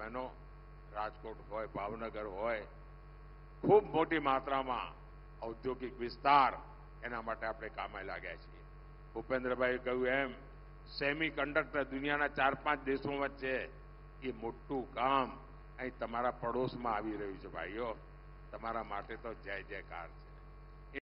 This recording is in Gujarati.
બહેનો રાજકોટ હોય ભાવનગર હોય ખૂબ મોટી માત્રામાં ઔદ્યોગિક વિસ્તાર એના માટે આપણે કામે લાગ્યા છીએ ભૂપેન્દ્રભાઈએ કહ્યું એમ સેમી કંડક્ટર દુનિયાના ચાર પાંચ દેશો વચ્ચે એ મોટું કામ અહીં તમારા પડોશમાં આવી રહ્યું છે ભાઈઓ તમારા માટે તો જય જયકાર છે